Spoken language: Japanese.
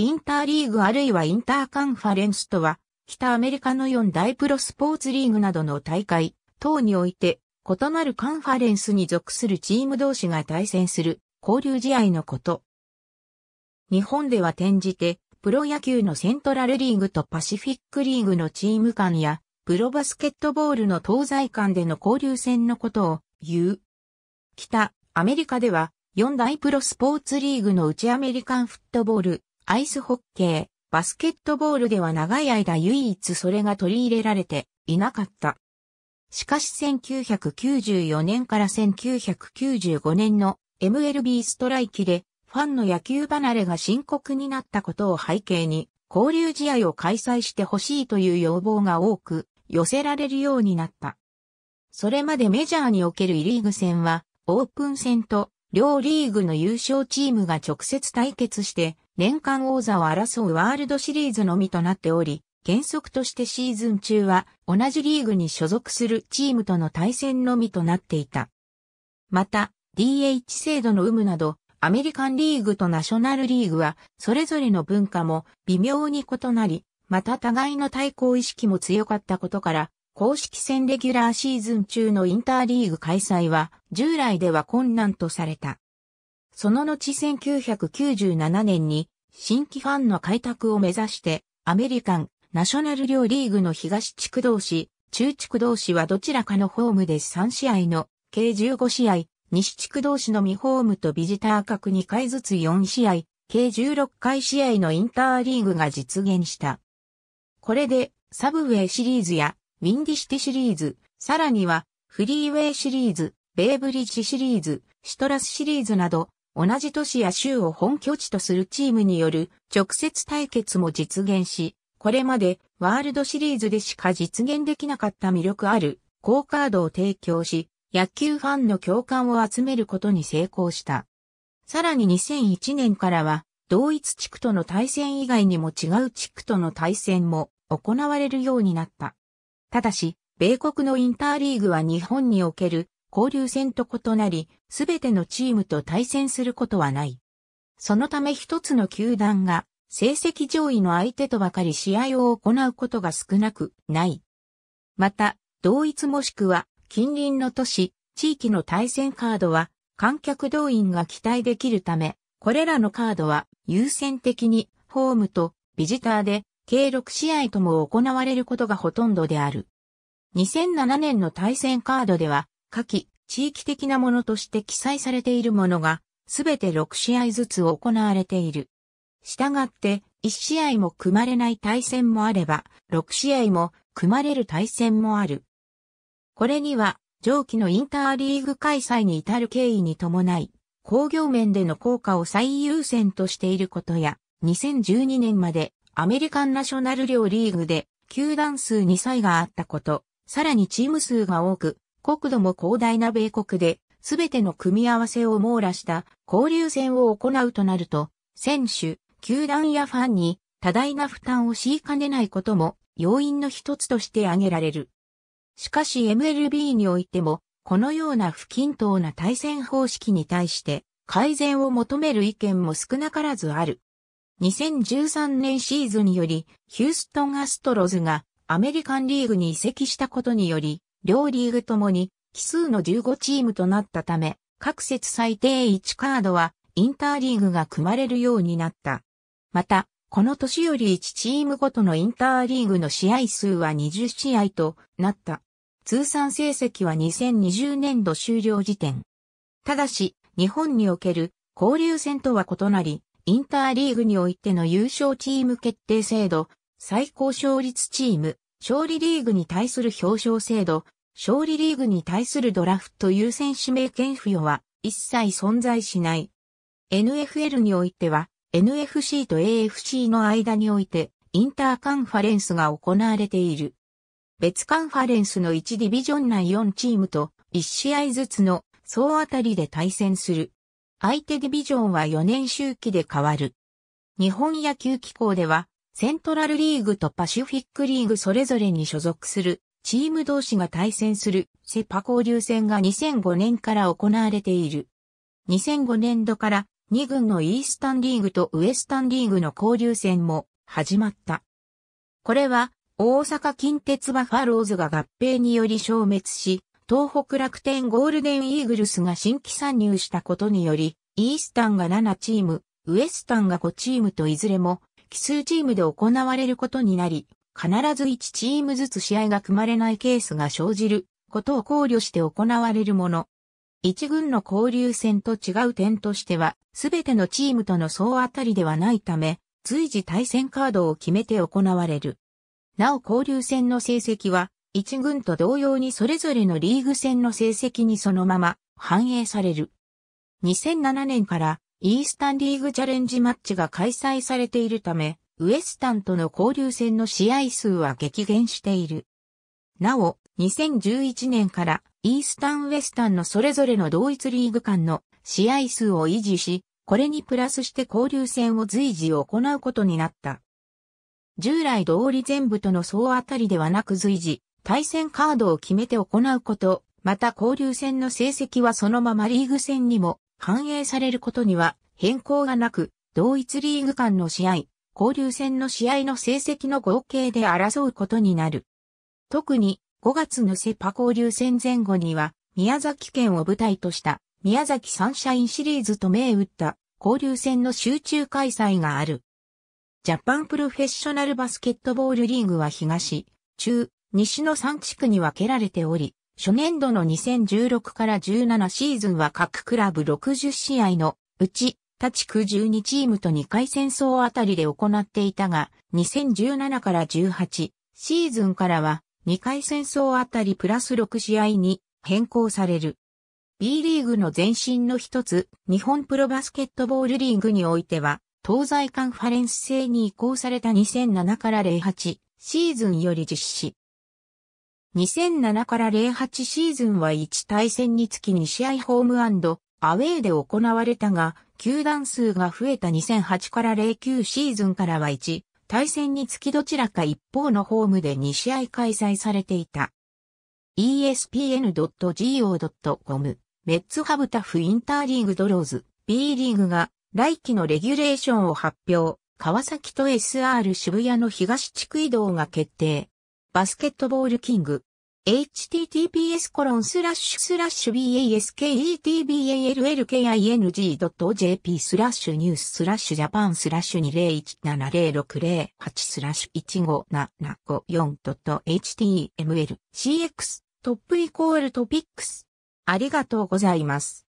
インターリーグあるいはインターカンファレンスとは、北アメリカの4大プロスポーツリーグなどの大会等において、異なるカンファレンスに属するチーム同士が対戦する交流試合のこと。日本では転じて、プロ野球のセントラルリーグとパシフィックリーグのチーム間や、プロバスケットボールの東西間での交流戦のことを言う。北アメリカでは、4大プロスポーツリーグの内アメリカンフットボール、アイスホッケー、バスケットボールでは長い間唯一それが取り入れられていなかった。しかし1994年から1995年の MLB ストライキでファンの野球離れが深刻になったことを背景に交流試合を開催してほしいという要望が多く寄せられるようになった。それまでメジャーにおけるリーグ戦はオープン戦と両リーグの優勝チームが直接対決して年間王座を争うワールドシリーズのみとなっており、原則としてシーズン中は同じリーグに所属するチームとの対戦のみとなっていた。また、DH 制度の有無など、アメリカンリーグとナショナルリーグは、それぞれの文化も微妙に異なり、また互いの対抗意識も強かったことから、公式戦レギュラーシーズン中のインターリーグ開催は、従来では困難とされた。その後1997年に新規ファンの開拓を目指してアメリカンナショナル両リーグの東地区同士、中地区同士はどちらかのホームで3試合の計15試合、西地区同士のミホームとビジター各2回ずつ4試合、計16回試合のインターリーグが実現した。これでサブウェイシリーズやウィンディシティシリーズ、さらにはフリーウェイシリーズ、ベイブリッジシリーズ、シトラスシリーズなど同じ都市や州を本拠地とするチームによる直接対決も実現し、これまでワールドシリーズでしか実現できなかった魅力ある高カードを提供し、野球ファンの共感を集めることに成功した。さらに2001年からは、同一地区との対戦以外にも違う地区との対戦も行われるようになった。ただし、米国のインターリーグは日本における交流戦と異なり、すべてのチームと対戦することはない。そのため一つの球団が成績上位の相手とばかり試合を行うことが少なくない。また、同一もしくは近隣の都市、地域の対戦カードは観客動員が期待できるため、これらのカードは優先的にホームとビジターで計6試合とも行われることがほとんどである。2007年の対戦カードでは下記、地域的なものとして記載されているものが、すべて6試合ずつ行われている。したがって、1試合も組まれない対戦もあれば、6試合も組まれる対戦もある。これには、上記のインターリーグ開催に至る経緯に伴い、工業面での効果を最優先としていることや、2012年までアメリカンナショナル両リーグで球団数2歳があったこと、さらにチーム数が多く、国土も広大な米国で、すべての組み合わせを網羅した交流戦を行うとなると、選手、球団やファンに多大な負担を強いかねないことも要因の一つとして挙げられる。しかし MLB においても、このような不均等な対戦方式に対して改善を求める意見も少なからずある。2013年シーズンにより、ヒューストンアストロズがアメリカンリーグに移籍したことにより、両リーグともに奇数の15チームとなったため、各節最低1カードはインターリーグが組まれるようになった。また、この年より1チームごとのインターリーグの試合数は20試合となった。通算成績は2020年度終了時点。ただし、日本における交流戦とは異なり、インターリーグにおいての優勝チーム決定制度、最高勝率チーム、勝利リーグに対する表彰制度、勝利リーグに対するドラフト優先指名権付与は一切存在しない。NFL においては NFC と AFC の間においてインターカンファレンスが行われている。別カンファレンスの1ディビジョン内4チームと1試合ずつの総当たりで対戦する。相手ディビジョンは4年周期で変わる。日本野球機構ではセントラルリーグとパシフィックリーグそれぞれに所属するチーム同士が対戦するセパ交流戦が2005年から行われている。2005年度から2軍のイースタンリーグとウエスタンリーグの交流戦も始まった。これは大阪近鉄バファローズが合併により消滅し、東北楽天ゴールデンイーグルスが新規参入したことにより、イースタンが7チーム、ウエスタンが5チームといずれも奇数チームで行われることになり、必ず1チームずつ試合が組まれないケースが生じることを考慮して行われるもの。1軍の交流戦と違う点としては、すべてのチームとの総当たりではないため、随時対戦カードを決めて行われる。なお交流戦の成績は、1軍と同様にそれぞれのリーグ戦の成績にそのまま反映される。2007年からイースタンリーグチャレンジマッチが開催されているため、ウエスタンとの交流戦の試合数は激減している。なお、2011年からイースタンウエスタンのそれぞれの同一リーグ間の試合数を維持し、これにプラスして交流戦を随時行うことになった。従来通り全部との総当たりではなく随時、対戦カードを決めて行うこと、また交流戦の成績はそのままリーグ戦にも反映されることには変更がなく、同一リーグ間の試合、交流戦の試合の成績の合計で争うことになる。特に5月のセパ交流戦前後には宮崎県を舞台とした宮崎サンシャインシリーズと銘打った交流戦の集中開催がある。ジャパンプロフェッショナルバスケットボールリーグは東、中、西の3地区に分けられており、初年度の2016から17シーズンは各クラブ60試合のうち他地区12チームと2回戦争あたりで行っていたが、2017から18シーズンからは2回戦争あたりプラス6試合に変更される。B リーグの前身の一つ、日本プロバスケットボールリーグにおいては、東西カンファレンス制に移行された2007から08シーズンより実施。2007から08シーズンは1対戦につき2試合ホームアウェーで行われたが、球団数が増えた2008から09シーズンからは1、対戦につきどちらか一方のホームで2試合開催されていた。espn.go.com メッツハブタフインターリーグドローズ B リーグが来季のレギュレーションを発表、川崎と SR 渋谷の東地区移動が決定。バスケットボールキング https コロンスラッシュスラッシュ basketballking.jp スラッシュニューススラッシュジャパンスラッシュ20170608スラッシュ 15754.html cx トップイコールトピックスありがとうございます。